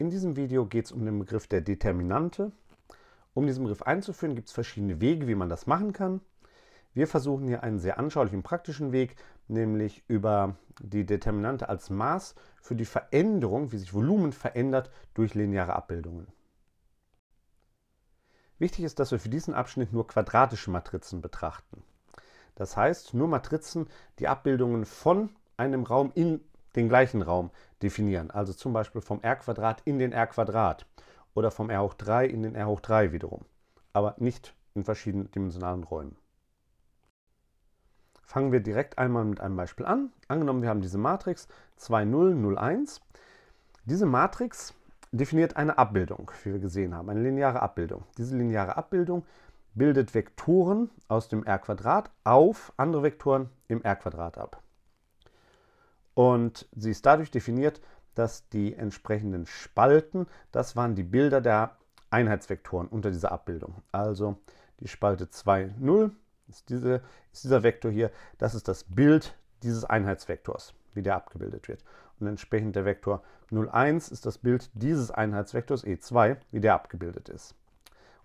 In diesem Video geht es um den Begriff der Determinante. Um diesen Begriff einzuführen, gibt es verschiedene Wege, wie man das machen kann. Wir versuchen hier einen sehr anschaulichen, praktischen Weg, nämlich über die Determinante als Maß für die Veränderung, wie sich Volumen verändert durch lineare Abbildungen. Wichtig ist, dass wir für diesen Abschnitt nur quadratische Matrizen betrachten. Das heißt, nur Matrizen, die Abbildungen von einem Raum in den gleichen Raum definieren. Also zum Beispiel vom R-Quadrat in den R-Quadrat oder vom R hoch 3 in den R hoch 3 wiederum, aber nicht in verschiedenen dimensionalen Räumen. Fangen wir direkt einmal mit einem Beispiel an. Angenommen, wir haben diese Matrix 2, 0, 0, 1. Diese Matrix definiert eine Abbildung, wie wir gesehen haben, eine lineare Abbildung. Diese lineare Abbildung bildet Vektoren aus dem R-Quadrat auf andere Vektoren im R-Quadrat ab. Und sie ist dadurch definiert, dass die entsprechenden Spalten, das waren die Bilder der Einheitsvektoren unter dieser Abbildung. Also die Spalte 2, 0 ist, diese, ist dieser Vektor hier, das ist das Bild dieses Einheitsvektors, wie der abgebildet wird. Und entsprechend der Vektor 0, 1 ist das Bild dieses Einheitsvektors E2, wie der abgebildet ist,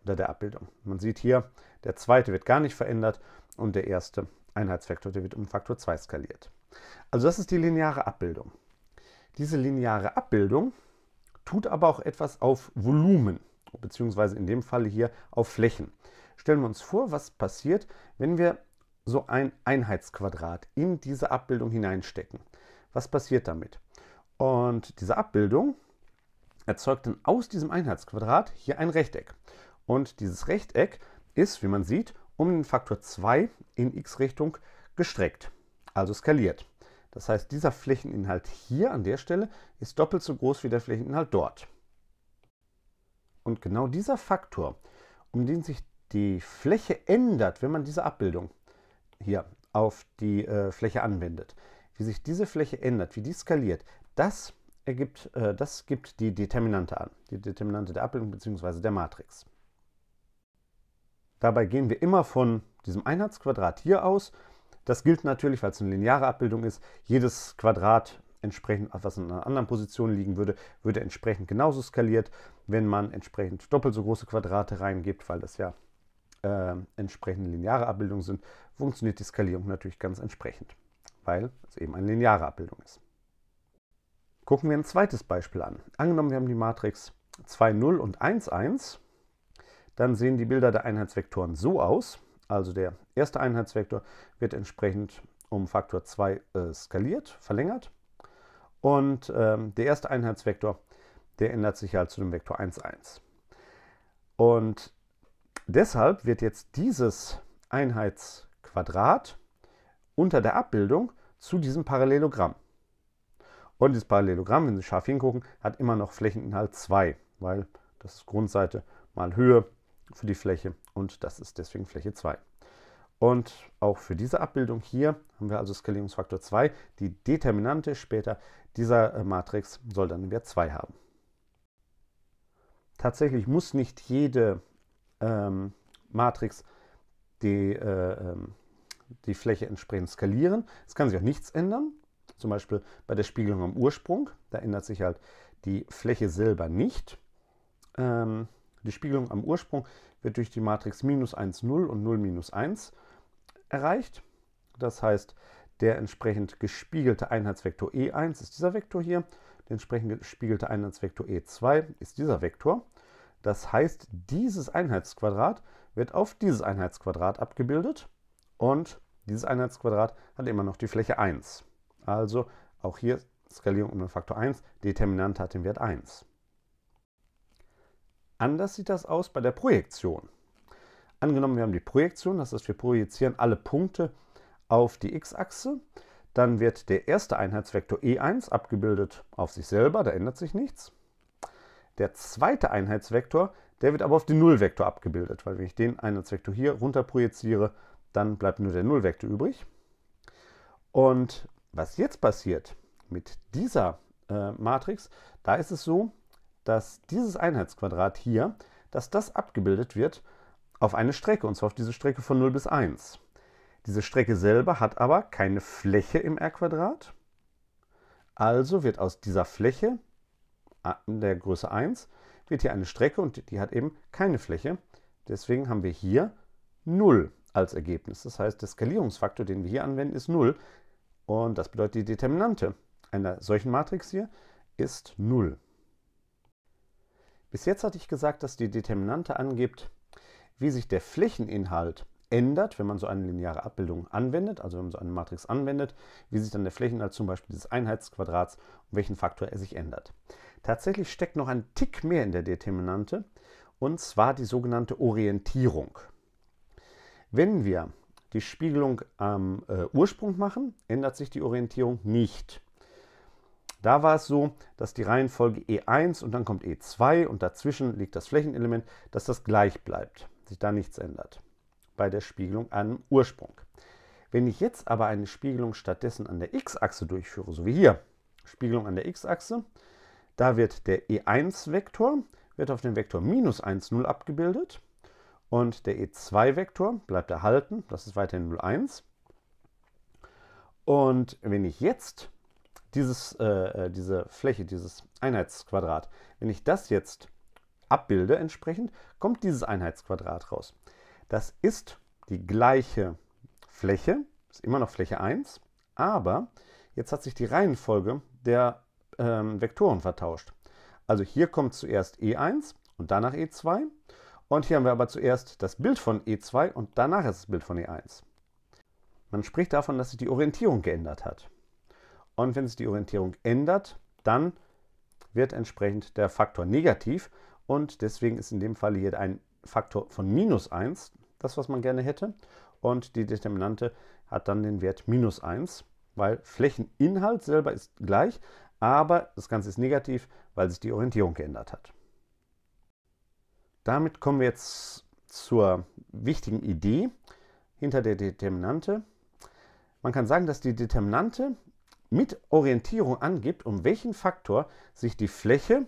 unter der Abbildung. Man sieht hier, der zweite wird gar nicht verändert und der erste Einheitsvektor, der wird um Faktor 2 skaliert. Also das ist die lineare Abbildung. Diese lineare Abbildung tut aber auch etwas auf Volumen, beziehungsweise in dem Fall hier auf Flächen. Stellen wir uns vor, was passiert, wenn wir so ein Einheitsquadrat in diese Abbildung hineinstecken. Was passiert damit? Und diese Abbildung erzeugt dann aus diesem Einheitsquadrat hier ein Rechteck. Und dieses Rechteck ist, wie man sieht, um den Faktor 2 in x-Richtung gestreckt also skaliert. Das heißt, dieser Flächeninhalt hier an der Stelle ist doppelt so groß wie der Flächeninhalt dort. Und genau dieser Faktor, um den sich die Fläche ändert, wenn man diese Abbildung hier auf die äh, Fläche anwendet, wie sich diese Fläche ändert, wie die skaliert, das ergibt, äh, das gibt die Determinante an, die Determinante der Abbildung bzw. der Matrix. Dabei gehen wir immer von diesem Einheitsquadrat hier aus das gilt natürlich, weil es eine lineare Abbildung ist. Jedes Quadrat entsprechend, was in einer anderen Position liegen würde, würde entsprechend genauso skaliert, wenn man entsprechend doppelt so große Quadrate reingibt, weil das ja äh, entsprechend lineare Abbildungen sind, funktioniert die Skalierung natürlich ganz entsprechend, weil es eben eine lineare Abbildung ist. Gucken wir ein zweites Beispiel an. Angenommen, wir haben die Matrix 2, 0 und 1, 1. Dann sehen die Bilder der Einheitsvektoren so aus. Also der erste Einheitsvektor wird entsprechend um Faktor 2 äh, skaliert, verlängert. Und ähm, der erste Einheitsvektor, der ändert sich halt zu dem Vektor 1, 1. Und deshalb wird jetzt dieses Einheitsquadrat unter der Abbildung zu diesem Parallelogramm. Und dieses Parallelogramm, wenn Sie scharf hingucken, hat immer noch Flächeninhalt 2, weil das ist Grundseite mal Höhe für die Fläche und das ist deswegen Fläche 2. Und auch für diese Abbildung hier haben wir also Skalierungsfaktor 2. Die Determinante später dieser äh, Matrix soll dann Wert 2 haben. Tatsächlich muss nicht jede ähm, Matrix die, äh, ähm, die Fläche entsprechend skalieren. Es kann sich auch nichts ändern. Zum Beispiel bei der Spiegelung am Ursprung, da ändert sich halt die Fläche selber nicht. Ähm, die Spiegelung am Ursprung wird durch die Matrix minus 1, 0 und 0 minus 1 erreicht. Das heißt, der entsprechend gespiegelte Einheitsvektor E1 ist dieser Vektor hier, der entsprechend gespiegelte Einheitsvektor E2 ist dieser Vektor. Das heißt, dieses Einheitsquadrat wird auf dieses Einheitsquadrat abgebildet und dieses Einheitsquadrat hat immer noch die Fläche 1. Also auch hier Skalierung um den Faktor 1, Determinant hat den Wert 1. Anders sieht das aus bei der Projektion. Angenommen, wir haben die Projektion, das heißt, wir projizieren alle Punkte auf die x-Achse. Dann wird der erste Einheitsvektor e1 abgebildet auf sich selber, da ändert sich nichts. Der zweite Einheitsvektor, der wird aber auf den Nullvektor abgebildet, weil wenn ich den Einheitsvektor hier runter projiziere, dann bleibt nur der Nullvektor übrig. Und was jetzt passiert mit dieser äh, Matrix, da ist es so, dass dieses Einheitsquadrat hier, dass das abgebildet wird auf eine Strecke, und zwar auf diese Strecke von 0 bis 1. Diese Strecke selber hat aber keine Fläche im R-Quadrat, also wird aus dieser Fläche, der Größe 1, wird hier eine Strecke und die hat eben keine Fläche. Deswegen haben wir hier 0 als Ergebnis. Das heißt, der Skalierungsfaktor, den wir hier anwenden, ist 0. Und das bedeutet, die Determinante einer solchen Matrix hier ist 0. Bis jetzt hatte ich gesagt, dass die Determinante angibt, wie sich der Flächeninhalt ändert, wenn man so eine lineare Abbildung anwendet, also wenn man so eine Matrix anwendet, wie sich dann der Flächeninhalt zum Beispiel dieses Einheitsquadrats, und welchen Faktor er sich ändert. Tatsächlich steckt noch ein Tick mehr in der Determinante, und zwar die sogenannte Orientierung. Wenn wir die Spiegelung am äh, Ursprung machen, ändert sich die Orientierung nicht. Da war es so, dass die Reihenfolge E1 und dann kommt E2 und dazwischen liegt das Flächenelement, dass das gleich bleibt, sich da nichts ändert bei der Spiegelung am Ursprung. Wenn ich jetzt aber eine Spiegelung stattdessen an der x-Achse durchführe, so wie hier, Spiegelung an der x-Achse, da wird der E1-Vektor wird auf den Vektor minus 1, 0 abgebildet und der E2-Vektor bleibt erhalten, das ist weiterhin 0, 1. Und wenn ich jetzt dieses, äh, äh, diese Fläche, dieses Einheitsquadrat, wenn ich das jetzt abbilde entsprechend, kommt dieses Einheitsquadrat raus. Das ist die gleiche Fläche, ist immer noch Fläche 1, aber jetzt hat sich die Reihenfolge der ähm, Vektoren vertauscht. Also hier kommt zuerst E1 und danach E2 und hier haben wir aber zuerst das Bild von E2 und danach ist das Bild von E1. Man spricht davon, dass sich die Orientierung geändert hat. Und wenn sich die Orientierung ändert, dann wird entsprechend der Faktor negativ. Und deswegen ist in dem Fall hier ein Faktor von minus 1 das, was man gerne hätte. Und die Determinante hat dann den Wert minus 1, weil Flächeninhalt selber ist gleich, aber das Ganze ist negativ, weil sich die Orientierung geändert hat. Damit kommen wir jetzt zur wichtigen Idee hinter der Determinante. Man kann sagen, dass die Determinante mit Orientierung angibt, um welchen Faktor sich die Fläche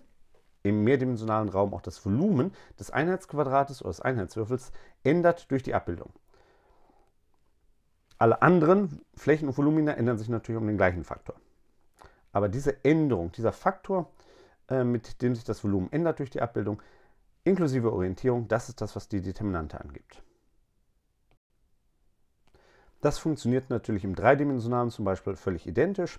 im mehrdimensionalen Raum auch das Volumen des Einheitsquadrates oder des Einheitswürfels ändert durch die Abbildung. Alle anderen Flächen und Volumina ändern sich natürlich um den gleichen Faktor. Aber diese Änderung, dieser Faktor, äh, mit dem sich das Volumen ändert durch die Abbildung, inklusive Orientierung, das ist das, was die Determinante angibt. Das funktioniert natürlich im dreidimensionalen zum Beispiel völlig identisch.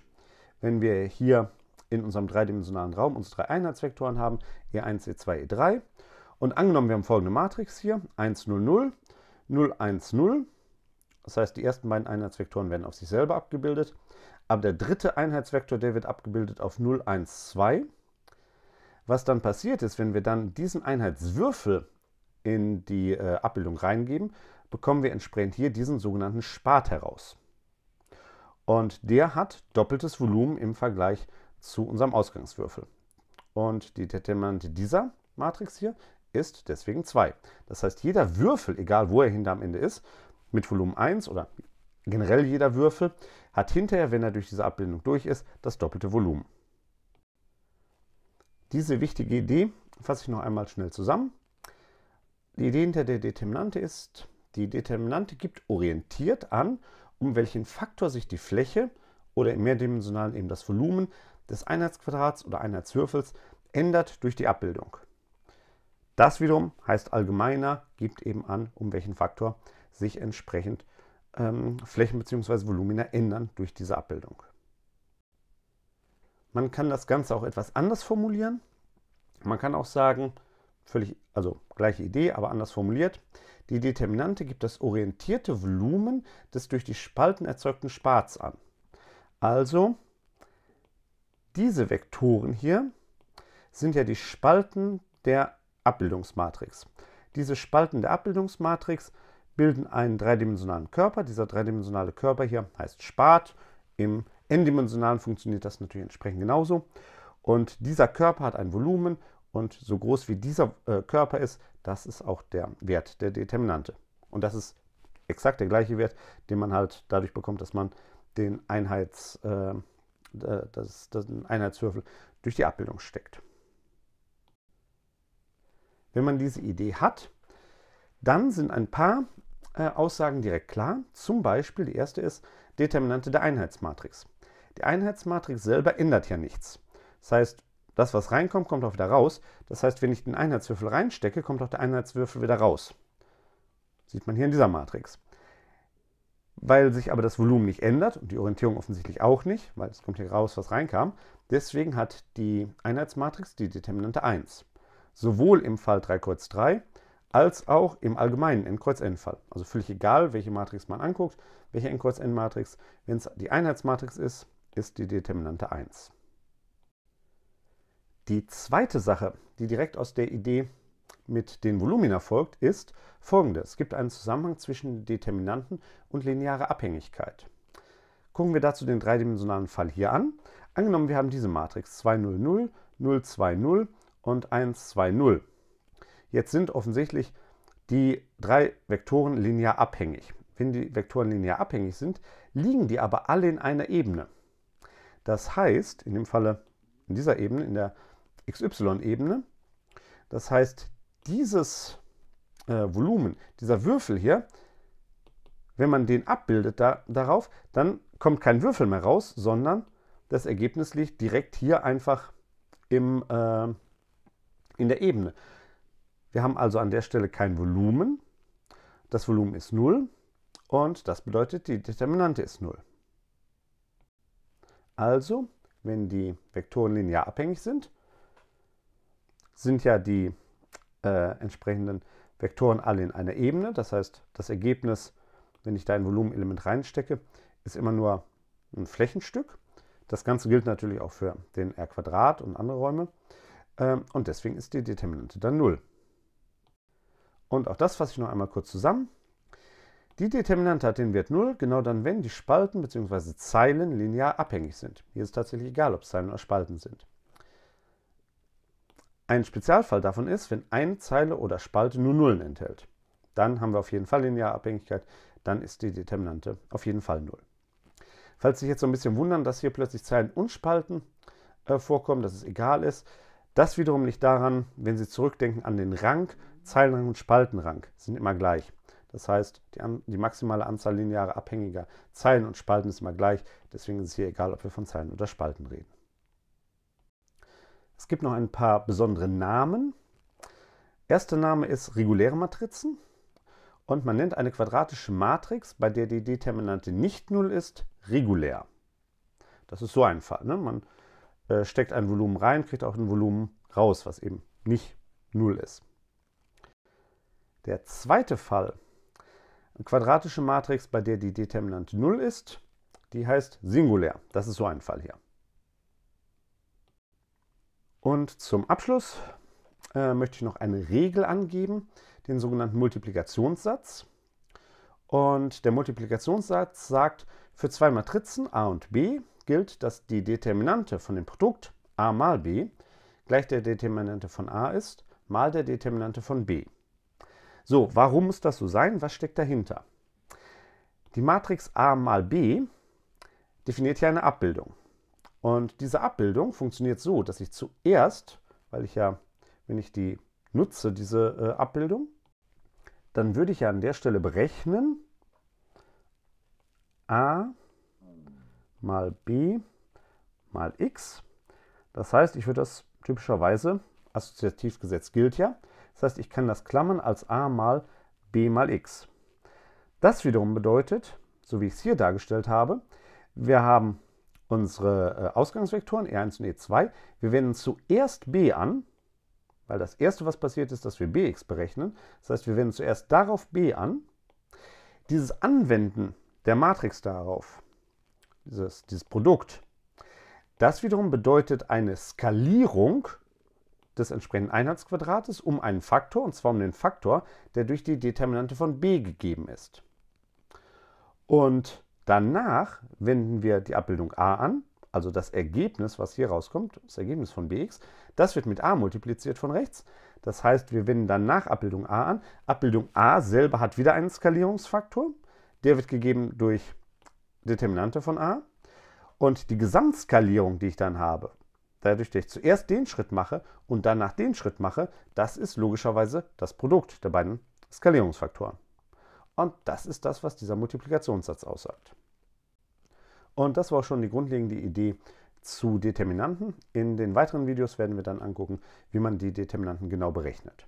Wenn wir hier in unserem dreidimensionalen Raum unsere drei Einheitsvektoren haben, E1, E2, E3. Und angenommen, wir haben folgende Matrix hier, 1, 0, 0, 0, 1, 0. Das heißt, die ersten beiden Einheitsvektoren werden auf sich selber abgebildet. Aber der dritte Einheitsvektor, der wird abgebildet auf 0, 1, 2. Was dann passiert ist, wenn wir dann diesen Einheitswürfel in die äh, Abbildung reingeben, bekommen wir entsprechend hier diesen sogenannten Spat heraus. Und der hat doppeltes Volumen im Vergleich zu unserem Ausgangswürfel. Und die Determinante dieser Matrix hier ist deswegen 2. Das heißt, jeder Würfel, egal wo er hinter am Ende ist, mit Volumen 1 oder generell jeder Würfel, hat hinterher, wenn er durch diese Abbildung durch ist, das doppelte Volumen. Diese wichtige Idee fasse ich noch einmal schnell zusammen. Die Idee hinter der Determinante ist, die Determinante gibt orientiert an, um welchen Faktor sich die Fläche oder im mehrdimensionalen eben das Volumen des Einheitsquadrats oder Einheitswürfels ändert durch die Abbildung. Das wiederum heißt allgemeiner, gibt eben an, um welchen Faktor sich entsprechend ähm, Flächen bzw. Volumina ändern durch diese Abbildung. Man kann das Ganze auch etwas anders formulieren. Man kann auch sagen, völlig, also gleiche Idee, aber anders formuliert. Die Determinante gibt das orientierte Volumen des durch die Spalten erzeugten Spats an. Also diese Vektoren hier sind ja die Spalten der Abbildungsmatrix. Diese Spalten der Abbildungsmatrix bilden einen dreidimensionalen Körper. Dieser dreidimensionale Körper hier heißt Spat. Im n-dimensionalen funktioniert das natürlich entsprechend genauso. Und dieser Körper hat ein Volumen und so groß wie dieser äh, Körper ist, das ist auch der Wert der Determinante. Und das ist exakt der gleiche Wert, den man halt dadurch bekommt, dass man den, Einheits, äh, das, das Einheitswürfel durch die Abbildung steckt. Wenn man diese Idee hat, dann sind ein paar äh, Aussagen direkt klar. Zum Beispiel, die erste ist Determinante der Einheitsmatrix. Die Einheitsmatrix selber ändert ja nichts. Das heißt, das, was reinkommt, kommt auch wieder raus. Das heißt, wenn ich den Einheitswürfel reinstecke, kommt auch der Einheitswürfel wieder raus. Sieht man hier in dieser Matrix. Weil sich aber das Volumen nicht ändert und die Orientierung offensichtlich auch nicht, weil es kommt hier raus, was reinkam, deswegen hat die Einheitsmatrix die Determinante 1. Sowohl im Fall 3 Kreuz 3 als auch im allgemeinen N-Kreuz-N-Fall. Also völlig egal, welche Matrix man anguckt, welche N-Kreuz-N-Matrix. Wenn es die Einheitsmatrix ist, ist die Determinante 1. Die zweite Sache, die direkt aus der Idee mit den Volumina folgt, ist folgende. Es gibt einen Zusammenhang zwischen Determinanten und linearer Abhängigkeit. Gucken wir dazu den dreidimensionalen Fall hier an. Angenommen, wir haben diese Matrix 2, 0, 0, 0, 2, 0 und 1, 2, 0. Jetzt sind offensichtlich die drei Vektoren linear abhängig. Wenn die Vektoren linear abhängig sind, liegen die aber alle in einer Ebene. Das heißt, in dem Falle in dieser Ebene, in der XY-Ebene. Das heißt, dieses äh, Volumen, dieser Würfel hier, wenn man den abbildet da, darauf, dann kommt kein Würfel mehr raus, sondern das Ergebnis liegt direkt hier einfach im, äh, in der Ebene. Wir haben also an der Stelle kein Volumen. Das Volumen ist 0 und das bedeutet, die Determinante ist 0. Also, wenn die Vektoren linear abhängig sind, sind ja die äh, entsprechenden Vektoren alle in einer Ebene. Das heißt, das Ergebnis, wenn ich da ein Volumenelement reinstecke, ist immer nur ein Flächenstück. Das Ganze gilt natürlich auch für den R und andere Räume. Ähm, und deswegen ist die Determinante dann 0. Und auch das fasse ich noch einmal kurz zusammen. Die Determinante hat den Wert 0, genau dann, wenn die Spalten bzw. Zeilen linear abhängig sind. Hier ist tatsächlich egal, ob es Zeilen oder Spalten sind. Ein Spezialfall davon ist, wenn eine Zeile oder Spalte nur Nullen enthält. Dann haben wir auf jeden Fall lineare Abhängigkeit, dann ist die Determinante auf jeden Fall Null. Falls Sie sich jetzt so ein bisschen wundern, dass hier plötzlich Zeilen und Spalten äh, vorkommen, dass es egal ist, das wiederum liegt daran, wenn Sie zurückdenken an den Rang, Zeilenrang und Spaltenrang sind immer gleich. Das heißt, die, die maximale Anzahl linearer abhängiger Zeilen und Spalten ist immer gleich. Deswegen ist es hier egal, ob wir von Zeilen oder Spalten reden. Es gibt noch ein paar besondere Namen. Erster Name ist reguläre Matrizen und man nennt eine quadratische Matrix, bei der die Determinante nicht null ist, regulär. Das ist so ein Fall. Ne? Man äh, steckt ein Volumen rein, kriegt auch ein Volumen raus, was eben nicht null ist. Der zweite Fall, eine quadratische Matrix, bei der die Determinante null ist, die heißt singulär. Das ist so ein Fall hier. Und zum Abschluss äh, möchte ich noch eine Regel angeben, den sogenannten Multiplikationssatz. Und der Multiplikationssatz sagt, für zwei Matrizen A und B gilt, dass die Determinante von dem Produkt A mal B gleich der Determinante von A ist, mal der Determinante von B. So, warum muss das so sein? Was steckt dahinter? Die Matrix A mal B definiert hier eine Abbildung. Und diese Abbildung funktioniert so, dass ich zuerst, weil ich ja, wenn ich die nutze, diese äh, Abbildung, dann würde ich ja an der Stelle berechnen a mal b mal x. Das heißt, ich würde das typischerweise, Assoziativgesetz gilt ja, das heißt, ich kann das klammern als a mal b mal x. Das wiederum bedeutet, so wie ich es hier dargestellt habe, wir haben unsere äh, Ausgangsvektoren E1 und E2. Wir wenden zuerst b an, weil das Erste, was passiert ist, dass wir bx berechnen. Das heißt, wir wenden zuerst darauf b an. Dieses Anwenden der Matrix darauf, dieses, dieses Produkt, das wiederum bedeutet eine Skalierung des entsprechenden Einheitsquadrates um einen Faktor, und zwar um den Faktor, der durch die Determinante von b gegeben ist. Und Danach wenden wir die Abbildung a an, also das Ergebnis, was hier rauskommt, das Ergebnis von bx, das wird mit a multipliziert von rechts. Das heißt, wir wenden danach Abbildung a an. Abbildung a selber hat wieder einen Skalierungsfaktor. Der wird gegeben durch Determinante von a. Und die Gesamtskalierung, die ich dann habe, dadurch, dass ich zuerst den Schritt mache und danach den Schritt mache, das ist logischerweise das Produkt der beiden Skalierungsfaktoren. Und das ist das, was dieser Multiplikationssatz aussagt. Und das war auch schon die grundlegende Idee zu Determinanten. In den weiteren Videos werden wir dann angucken, wie man die Determinanten genau berechnet.